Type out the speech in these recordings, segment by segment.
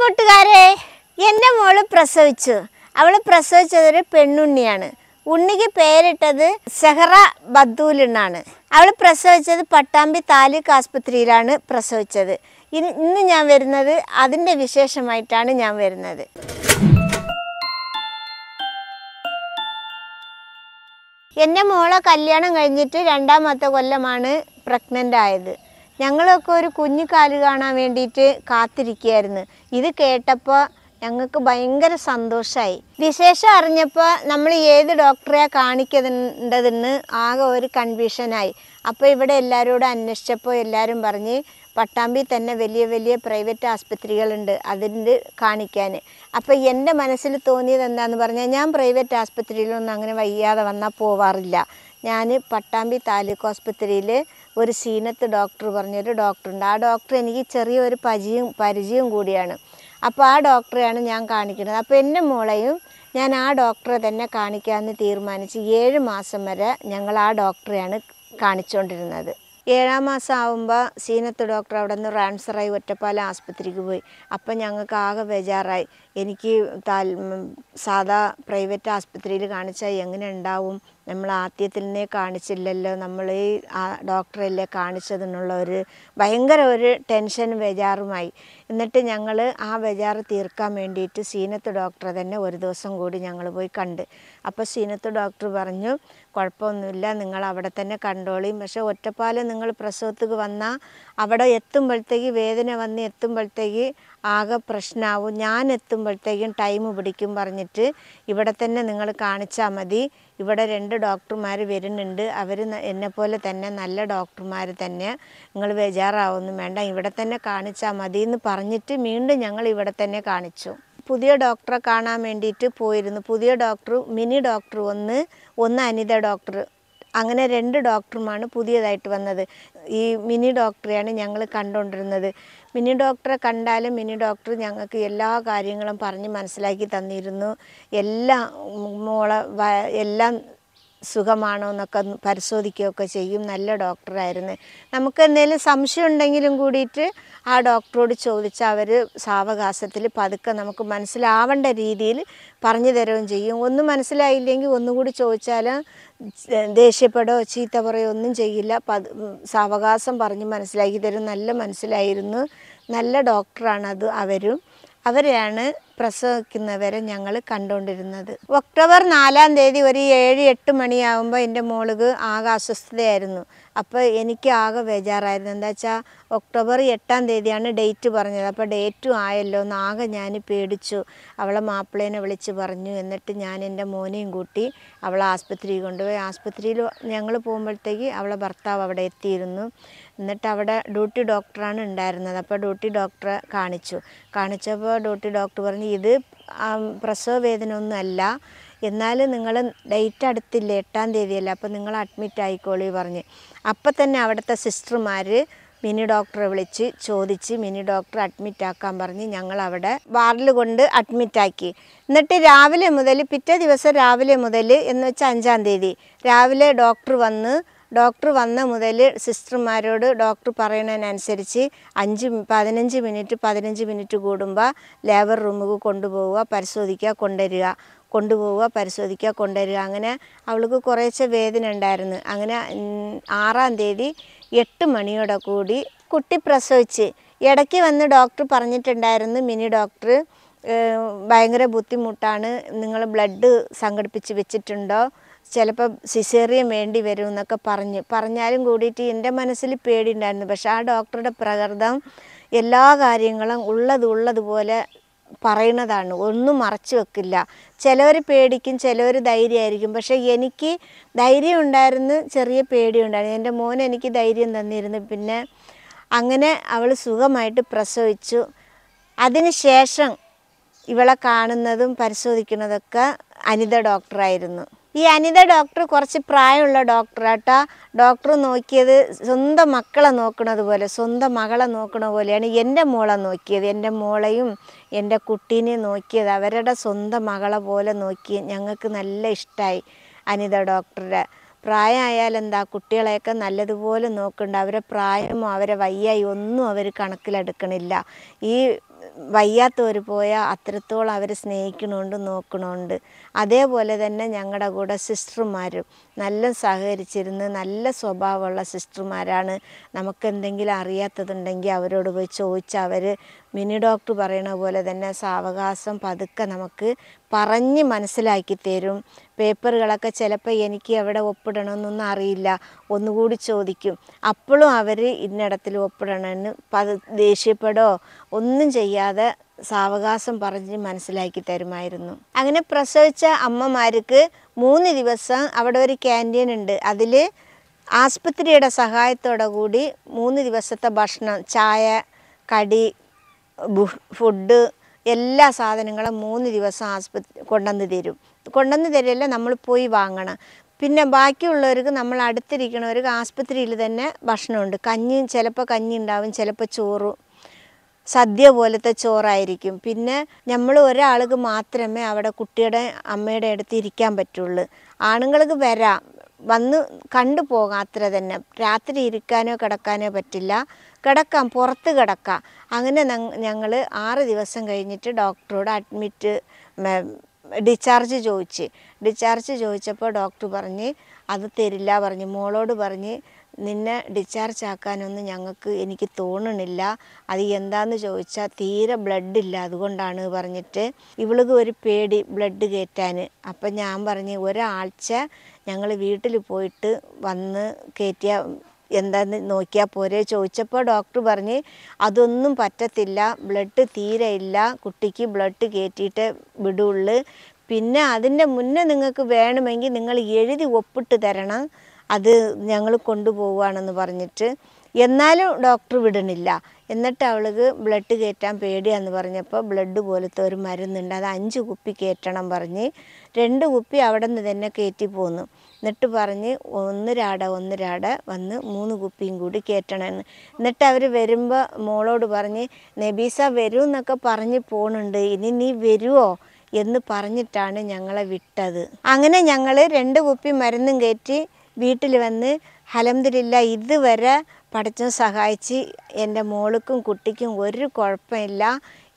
കൂട്ടുകാരെ എൻ്റെ മോള് പ്രസവിച്ചു അവൾ പ്രസവിച്ചതൊരു പെണ്ണുണ്ണിയാണ് ഉണ്ണിക്ക് പേരിട്ടത് സെഹറ ബദ്ദൂൽ എന്നാണ് അവൾ പ്രസവിച്ചത് പട്ടാമ്പി താലൂക്ക് ആസ്പത്രിയിലാണ് പ്രസവിച്ചത് ഇനി ഇന്ന് ഞാൻ വരുന്നത് അതിൻ്റെ വിശേഷമായിട്ടാണ് ഞാൻ വരുന്നത് എൻ്റെ മോളെ കല്യാണം കഴിഞ്ഞിട്ട് രണ്ടാമത്തെ കൊല്ലമാണ് പ്രഗ്നൻ്റ് ആയത് ഞങ്ങളൊക്കെ ഒരു കുഞ്ഞു കാല് കാണാൻ വേണ്ടിയിട്ട് കാത്തിരിക്കുകയായിരുന്നു ഇത് കേട്ടപ്പോൾ ഞങ്ങൾക്ക് ഭയങ്കര സന്തോഷമായി വിശേഷം അറിഞ്ഞപ്പോൾ നമ്മൾ ഏത് ഡോക്ടറെ കാണിക്കുന്നുണ്ടതെന്ന് ആകെ ഒരു കൺഫ്യൂഷനായി അപ്പോൾ ഇവിടെ എല്ലാവരോടും അന്വേഷിച്ചപ്പോൾ എല്ലാവരും പറഞ്ഞ് പട്ടാമ്പി തന്നെ വലിയ വലിയ പ്രൈവറ്റ് ആസ്പത്രികളുണ്ട് അതിൻ്റെ കാണിക്കാൻ അപ്പോൾ എൻ്റെ മനസ്സിൽ തോന്നിയത് എന്താണെന്ന് പറഞ്ഞാൽ ഞാൻ പ്രൈവറ്റ് ആസ്പത്രിയിലൊന്നും അങ്ങനെ വയ്യാതെ വന്നാൽ പോവാറില്ല ഞാൻ പട്ടാമ്പി താലൂക്ക് ആസ്പത്രിയിൽ ഒരു സീനത്ത് ഡോക്ടർ പറഞ്ഞൊരു ഡോക്ടറുണ്ട് ആ ഡോക്ടർ എനിക്ക് ചെറിയൊരു പരിചയം പരിചയം കൂടിയാണ് അപ്പോൾ ആ ഡോക്ടറെയാണ് ഞാൻ കാണിക്കുന്നത് അപ്പോൾ എൻ്റെ മോളെയും ഞാൻ ആ ഡോക്ടറെ തന്നെ കാണിക്കാമെന്ന് തീരുമാനിച്ച് ഏഴ് മാസം വരെ ഞങ്ങൾ ആ ഡോക്ടറെയാണ് കാണിച്ചുകൊണ്ടിരുന്നത് ഏഴാം മാസം ആവുമ്പോൾ സീനത്ത് ഡോക്ടർ അവിടെ നിന്ന് ട്രാൻസ്ഫറായി ഒറ്റപ്പാല ആസ്പത്രിക്ക് പോയി അപ്പം ഞങ്ങൾക്ക് ആകെ ബേജാറായി എനിക്ക് സാധാ പ്രൈവറ്റ് ആസ്പത്രിയിൽ കാണിച്ചാൽ എങ്ങനെ ഉണ്ടാവും നമ്മൾ ആദ്യത്തിനെ കാണിച്ചില്ലല്ലോ നമ്മൾ ഈ ഡോക്ടറല്ലേ കാണിച്ചതെന്നുള്ള ഒരു ഭയങ്കര ഒരു ടെൻഷൻ ബജാറുമായി എന്നിട്ട് ഞങ്ങൾ ആ ബേജാറ് തീർക്കാൻ വേണ്ടിയിട്ട് സീനത്ത് ഡോക്ടറെ തന്നെ ഒരു ദിവസം കൂടി ഞങ്ങൾ പോയി കണ്ട് അപ്പോൾ സീനത്ത് ഡോക്ടർ പറഞ്ഞു കുഴപ്പമൊന്നുമില്ല നിങ്ങൾ അവിടെ തന്നെ കണ്ടോളിയും പക്ഷേ ഒറ്റപ്പാലം നിങ്ങൾ പ്രസവത്തേക്ക് വന്നാൽ അവിടെ എത്തുമ്പോഴത്തേക്ക് വേദന വന്ന് എത്തുമ്പോഴത്തേക്ക് ആകെ പ്രശ്നമാവും ഞാൻ എത്തുമ്പോഴത്തേക്കും ടൈം പിടിക്കും പറഞ്ഞിട്ട് ഇവിടെ തന്നെ നിങ്ങൾ കാണിച്ചാൽ മതി ഇവിടെ രണ്ട് ഡോക്ടർമാർ വരുന്നുണ്ട് അവർ എന്നെപ്പോലെ തന്നെ നല്ല ഡോക്ടർമാർ തന്നെ നിങ്ങൾ ബേജാറാവൊന്നും വേണ്ട ഇവിടെ തന്നെ കാണിച്ചാൽ മതി എന്ന് പറഞ്ഞിട്ട് വീണ്ടും ഞങ്ങൾ ഇവിടെ തന്നെ കാണിച്ചു പുതിയ ഡോക്ടറെ കാണാൻ വേണ്ടിയിട്ട് പോയിരുന്നു പുതിയ ഡോക്ടർ മിനി ഡോക്ടർ ഒന്ന് ഒന്ന് അനിത ഡോക്ടർ അങ്ങനെ രണ്ട് ഡോക്ടറുമാണ് പുതിയതായിട്ട് വന്നത് ഈ മിനി ഡോക്ടറെയാണ് ഞങ്ങൾ കണ്ടുകൊണ്ടിരുന്നത് മിനി ഡോക്ടറെ കണ്ടാലും മിനി ഡോക്ടർ ഞങ്ങൾക്ക് എല്ലാ കാര്യങ്ങളും പറഞ്ഞ് മനസ്സിലാക്കി തന്നിരുന്നു എല്ലാം മോളെ എല്ലാം സുഖമാണോ എന്നൊക്കെ പരിശോധിക്കുകയൊക്കെ ചെയ്യും നല്ല ഡോക്ടറായിരുന്നു നമുക്ക് എന്തെങ്കിലും സംശയം ഉണ്ടെങ്കിലും കൂടിയിട്ട് ആ ഡോക്ടറോട് ചോദിച്ചാൽ അവർ സാവകാശത്തിൽ പതുക്കെ നമുക്ക് മനസ്സിലാവേണ്ട രീതിയിൽ പറഞ്ഞു തരുകയും ചെയ്യും ഒന്നും മനസ്സിലായില്ലെങ്കിൽ ഒന്നുകൂടി ചോദിച്ചാൽ ദേഷ്യപ്പെടോ ചീത്ത പറയോ ഒന്നും ചെയ്യില്ല പത് സാവകാശം പറഞ്ഞ് മനസ്സിലാക്കി തരും നല്ല മനസ്സിലായിരുന്നു നല്ല ഡോക്ടറാണ് അത് അവരും അവരെയാണ് പ്രസവിക്കുന്നവരെ ഞങ്ങൾ കണ്ടുകൊണ്ടിരുന്നത് ഒക്ടോബർ നാലാം തീയതി ഒരു ഏഴ് എട്ട് മണിയാകുമ്പോൾ എൻ്റെ മോളുക്ക് ആകെ അസ്വസ്ഥതയായിരുന്നു അപ്പോൾ എനിക്ക് ആകെ ബേജാറായിരുന്നു എന്താ വെച്ചാൽ ഒക്ടോബർ എട്ടാം തീയതിയാണ് ഡേറ്റ് പറഞ്ഞത് അപ്പോൾ ഡേറ്റും ആയല്ലോ എന്ന് ആകെ ഞാൻ പേടിച്ചു അവളെ മാപ്പിളേനെ വിളിച്ച് പറഞ്ഞു എന്നിട്ട് ഞാൻ എൻ്റെ മോനെയും കൂട്ടി അവളെ ആസ്പത്രിയിൽ കൊണ്ടുപോയി ആസ്പത്രിയിൽ ഞങ്ങൾ പോകുമ്പോഴത്തേക്ക് അവളെ ഭർത്താവ് അവിടെ എത്തിയിരുന്നു എന്നിട്ട് അവിടെ ഡ്യൂട്ടി ഡോക്ടറാണ് ഉണ്ടായിരുന്നത് അപ്പോൾ ഡ്യൂട്ടി ഡോക്ടറെ കാണിച്ചു കാണിച്ചപ്പോൾ ഡ്യൂട്ടി ഡോക്ടർ പറഞ്ഞു പറയുന്നത് ഇത് പ്രസവ വേദന ഒന്നുമല്ല എന്നാലും നിങ്ങൾ ഡേറ്റ് അടുത്തില്ല എട്ടാം തീയതിയല്ല അപ്പോൾ നിങ്ങൾ അഡ്മിറ്റ് ആയിക്കോളി പറഞ്ഞ് അപ്പം തന്നെ അവിടുത്തെ സിസ്റ്റർമാർ മിനി ഡോക്ടറെ വിളിച്ച് ചോദിച്ച് മിനി ഡോക്ടർ അഡ്മിറ്റ് ആക്കാൻ പറഞ്ഞ് ഞങ്ങൾ അവിടെ വാർഡിൽ കൊണ്ട് അഡ്മിറ്റാക്കി എന്നിട്ട് രാവിലെ മുതൽ പിറ്റേ ദിവസം രാവിലെ മുതൽ എന്ന് വെച്ചാൽ അഞ്ചാം തീയതി രാവിലെ ഡോക്ടർ വന്ന് ഡോക്ടർ വന്ന മുതൽ സിസ്റ്റർമാരോട് ഡോക്ടർ പറയുന്നതിനനുസരിച്ച് അഞ്ച് പതിനഞ്ച് മിനിറ്റ് പതിനഞ്ച് മിനിറ്റ് കൂടുമ്പോൾ ലേബർ റൂമുക്ക് കൊണ്ടുപോവുക പരിശോധിക്കുക കൊണ്ടുവരിക കൊണ്ടുപോവുക പരിശോധിക്കുക കൊണ്ടുവരിക അങ്ങനെ അവൾക്ക് കുറേശ്ശെ വേദന ഉണ്ടായിരുന്നു അങ്ങനെ ആറാം തീയതി എട്ട് മണിയോടെ കൂടി കുട്ടി പ്രസവിച്ച് ഇടയ്ക്ക് വന്ന് ഡോക്ടർ പറഞ്ഞിട്ടുണ്ടായിരുന്നു മിനി ഡോക്ടർ ഭയങ്കര ബുദ്ധിമുട്ടാണ് നിങ്ങൾ ബ്ലഡ് സംഘടിപ്പിച്ച് വെച്ചിട്ടുണ്ടോ ചിലപ്പോൾ സിസേറിയൻ വേണ്ടി വരും എന്നൊക്കെ പറഞ്ഞ് പറഞ്ഞാലും കൂടിയിട്ട് എൻ്റെ മനസ്സിൽ പേടിയുണ്ടായിരുന്നു പക്ഷെ ആ ഡോക്ടറുടെ പ്രകൃതം എല്ലാ കാര്യങ്ങളും ഉള്ളത് ഉള്ളതുപോലെ പറയണതാണ് ഒന്നും മറച്ചു വെക്കില്ല ചിലവർ പേടിക്കും ചിലവർ ധൈര്യമായിരിക്കും പക്ഷേ എനിക്ക് ധൈര്യം ഉണ്ടായിരുന്നു ചെറിയ പേടിയുണ്ടായിരുന്നു എൻ്റെ മോൻ എനിക്ക് ധൈര്യം തന്നിരുന്നു പിന്നെ അങ്ങനെ അവൾ സുഖമായിട്ട് പ്രസവിച്ചു അതിനുശേഷം ഇവളെ കാണുന്നതും പരിശോധിക്കുന്നതൊക്കെ അനിത ഡോക്ടറായിരുന്നു ഈ അനിത ഡോക്ടർ കുറച്ച് പ്രായമുള്ള ഡോക്ടറാട്ടോ ഡോക്ടർ നോക്കിയത് സ്വന്തം മക്കളെ നോക്കുന്നത് പോലെ സ്വന്തം മകളെ നോക്കുന്ന പോലെയാണ് എൻ്റെ മോളെ നോക്കിയത് എൻ്റെ മോളെയും എൻ്റെ കുട്ടീനെ നോക്കിയത് അവരുടെ സ്വന്തം മകളെ പോലെ നോക്കി ഞങ്ങൾക്ക് നല്ല ഇഷ്ടമായി അനിത ഡോക്ടറെ പ്രായമായാൽ എന്താ കുട്ടികളെയൊക്കെ നല്ലതുപോലെ നോക്കുന്നുണ്ട് അവരെ പ്രായമോ അവരെ വയ്യായി ഒന്നും അവർ കണക്കിലെടുക്കണില്ല ഈ വയ്യാത്തവർ പോയാൽ അത്രത്തോളം അവർ സ്നേഹിക്കണമുണ്ട് നോക്കണമുണ്ട് അതേപോലെ തന്നെ ഞങ്ങളുടെ കൂടെ സിസ്റ്റർമാരും നല്ല സഹകരിച്ചിരുന്ന് നല്ല സ്വഭാവമുള്ള സിസ്റ്റർമാരാണ് നമുക്ക് എന്തെങ്കിലും അറിയാത്തതുണ്ടെങ്കിൽ അവരോട് പോയി ചോദിച്ചാൽ അവർ മിനി ഡോക്ടർ പറയണ പോലെ തന്നെ സാവകാശം പതുക്കെ നമുക്ക് പറഞ്ഞ് മനസ്സിലാക്കി തരും പേപ്പറുകളൊക്കെ ചിലപ്പോൾ എനിക്ക് എവിടെ ഒപ്പിടണമെന്നൊന്നും അറിയില്ല ഒന്നുകൂടി ചോദിക്കും അപ്പോഴും അവർ ഇന്നിടത്തിൽ ഒപ്പിടണമെന്ന് പത് ദേഷ്യപ്പെടോ ഒന്നും ചെയ്യാതെ സാവകാശം പറഞ്ഞ് മനസ്സിലാക്കി തരുമായിരുന്നു അങ്ങനെ പ്രസവിച്ച അമ്മമാർക്ക് മൂന്ന് ദിവസം അവിടെ ഒരു ക്യാൻറ്റീൻ ഉണ്ട് അതിൽ ആസ്പത്രിയുടെ സഹായത്തോടു കൂടി മൂന്ന് ദിവസത്തെ ഭക്ഷണം ചായ കടി ഫുഡ് എല്ലാ സാധനങ്ങളും മൂന്ന് ദിവസം ആസ്പത്രി കൊണ്ടുവന്ന് തരും കൊണ്ടുവന്ന് തരില്ല നമ്മൾ പോയി വാങ്ങണം പിന്നെ ബാക്കിയുള്ളവർക്ക് നമ്മൾ അടുത്തിരിക്കണവർക്ക് ആസ്പത്രിയിൽ തന്നെ ഭക്ഷണമുണ്ട് കഞ്ഞി ചിലപ്പോൾ കഞ്ഞി ഉണ്ടാവും ചിലപ്പോൾ ചോറും സദ്യ പോലത്തെ ചോറായിരിക്കും പിന്നെ നമ്മൾ ഒരാൾക്ക് മാത്രമേ അവിടെ കുട്ടിയുടെ അമ്മയുടെ അടുത്ത് ഇരിക്കാൻ പറ്റുള്ളൂ ആണുങ്ങൾക്ക് വരാം വന്ന് കണ്ടു പോകാം അത്ര തന്നെ രാത്രി ഇരിക്കാനോ കിടക്കാനോ പറ്റില്ല കിടക്കാം പുറത്ത് കിടക്കാം അങ്ങനെ ഞങ്ങൾ ആറ് ദിവസം കഴിഞ്ഞിട്ട് ഡോക്ടറോട് അഡ്മിറ്റ് ഡിസ്ചാർജ് ചോദിച്ച് ഡിസ്ചാർജ് ചോദിച്ചപ്പോൾ ഡോക്ടർ പറഞ്ഞ് അത് തരില്ല പറഞ്ഞ് മോളോട് പറഞ്ഞ് നിന്നെ ഡിസ്ചാർജ് ആക്കാനൊന്നും ഞങ്ങൾക്ക് എനിക്ക് തോന്നണില്ല അത് എന്താന്ന് ചോദിച്ചാൽ തീരെ ബ്ലഡ് ഇല്ല അതുകൊണ്ടാണ് പറഞ്ഞിട്ട് ഇവൾക്ക് ഒരു പേടി ബ്ലഡ് കയറ്റാൻ അപ്പം ഞാൻ പറഞ്ഞ് ഒരാഴ്ച ഞങ്ങൾ വീട്ടിൽ പോയിട്ട് വന്ന് കയറ്റിയ എന്താന്ന് നോക്കിയാൽ പോരെ ചോദിച്ചപ്പോൾ ഡോക്ടർ പറഞ്ഞ് അതൊന്നും പറ്റത്തില്ല ബ്ലഡ് തീരെ ഇല്ല കുട്ടിക്ക് ബ്ലഡ് കയറ്റിയിട്ട് വിടുള്ളു പിന്നെ അതിൻ്റെ മുന്നേ നിങ്ങൾക്ക് വേണമെങ്കിൽ നിങ്ങൾ എഴുതി ഒപ്പിട്ട് തരണം അത് ഞങ്ങൾ കൊണ്ടുപോവുകയാണെന്ന് പറഞ്ഞിട്ട് എന്നാലും ഡോക്ടർ വിടണില്ല എന്നിട്ട് അവൾക്ക് ബ്ലഡ് കയറ്റാൻ പേടിയാന്ന് പറഞ്ഞപ്പോൾ ബ്ലഡ് പോലത്തെ ഒരു മരുന്നുണ്ട് അത് അഞ്ച് കുപ്പി കയറ്റണം പറഞ്ഞ് രണ്ട് കുപ്പി അവിടെ നിന്ന് തന്നെ കയറ്റി പോന്നു എന്നിട്ട് പറഞ്ഞ് ഒന്ന് ഒന്നൊരാട വന്ന് മൂന്ന് കുപ്പിയും കൂടി എന്ന് എന്നിട്ട് അവർ വരുമ്പോൾ മോളോട് പറഞ്ഞ് നബീസ വരൂ എന്നൊക്കെ പറഞ്ഞ് പോണുണ്ട് ഇനി നീ വരുമോ എന്ന് പറഞ്ഞിട്ടാണ് ഞങ്ങളെ വിട്ടത് അങ്ങനെ ഞങ്ങൾ രണ്ട് കുപ്പി മരുന്നും കയറ്റി വീട്ടിൽ വന്ന് ഹലംദില്ല ഇതുവരെ പഠിച്ചും സഹായിച്ച് എൻ്റെ മോൾക്കും കുട്ടിക്കും ഒരു കുഴപ്പമില്ല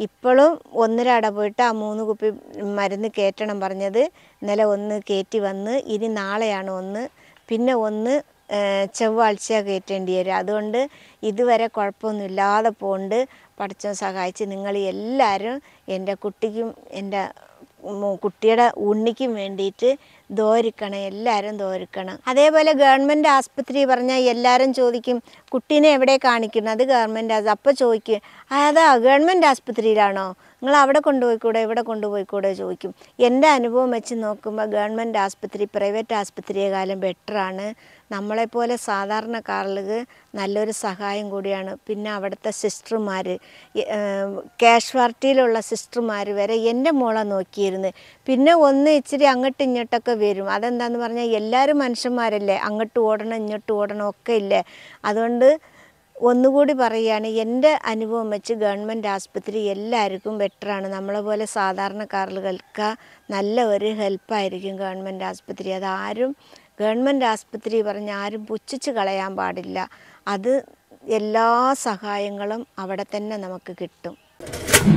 ഇപ്പോഴും ഒന്നിലട പോയിട്ട് ആ മൂന്ന് കുപ്പി മരുന്ന് കയറ്റണം പറഞ്ഞത് ഇന്നലെ ഒന്ന് കയറ്റി വന്ന് ഇനി നാളെയാണ് ഒന്ന് പിന്നെ ഒന്ന് ചൊവ്വാഴ്ച കയറ്റേണ്ടി വരും അതുകൊണ്ട് ഇതുവരെ കുഴപ്പമൊന്നുമില്ലാതെ പോകുന്നുണ്ട് പഠിച്ചും സഹായിച്ച് നിങ്ങൾ എല്ലാവരും എൻ്റെ കുട്ടിക്കും എൻ്റെ കുട്ടിയുടെ ഉണ്ണിക്കും വേണ്ടിയിട്ട് ദോരിക്കണം എല്ലാവരും ദോരിക്കണം അതേപോലെ ഗവൺമെൻറ് ആസ്പത്രി പറഞ്ഞാൽ എല്ലാവരും ചോദിക്കും കുട്ടീനെ എവിടെ കാണിക്കുന്നത് ഗവൺമെൻറ് ആസ് അപ്പോൾ ചോദിക്കും അതാ ഗവൺമെൻറ് ആസ്പത്രിയിലാണോ നിങ്ങൾ അവിടെ കൊണ്ടുപോയിക്കൂടെ ഇവിടെ കൊണ്ടുപോയിക്കൂടെ ചോദിക്കും എൻ്റെ അനുഭവം വെച്ച് നോക്കുമ്പോൾ ഗവൺമെൻറ് ആസ്പത്രി പ്രൈവറ്റ് ആസ്പത്രിയെക്കാളും ബെറ്ററാണ് നമ്മളെപ്പോലെ സാധാരണക്കാരിലേക്ക് നല്ലൊരു സഹായം കൂടിയാണ് പിന്നെ അവിടുത്തെ സിസ്റ്റർമാർ കാഷ്വാർട്ടിയിലുള്ള സിസ്റ്റർമാർ വരെ എൻ്റെ മോളെ നോക്കിയിരുന്നു പിന്നെ ഒന്ന് ഇച്ചിരി അങ്ങോട്ടും ഇങ്ങോട്ടൊക്കെ വരും അതെന്താണെന്ന് പറഞ്ഞാൽ എല്ലാവരും മനുഷ്യന്മാരല്ലേ അങ്ങോട്ട് ഓടണം ഇങ്ങോട്ട് ഓടണം ഒക്കെ ഇല്ലേ അതുകൊണ്ട് ഒന്നുകൂടി പറയുകയാണ് എൻ്റെ അനുഭവം വെച്ച് ഗവൺമെൻറ് ആസ്പത്രി എല്ലാവർക്കും ബെറ്ററാണ് നമ്മളെ പോലെ സാധാരണക്കാർക്ക് നല്ല ഒരു ഹെൽപ്പായിരിക്കും ഗവൺമെൻറ് ആസ്പത്രി അതാരും ഗവൺമെൻറ് ആസ്പത്രി പറഞ്ഞ് ആരും പുച്ഛിച്ച് കളയാൻ പാടില്ല അത് എല്ലാ സഹായങ്ങളും അവിടെ തന്നെ നമുക്ക് കിട്ടും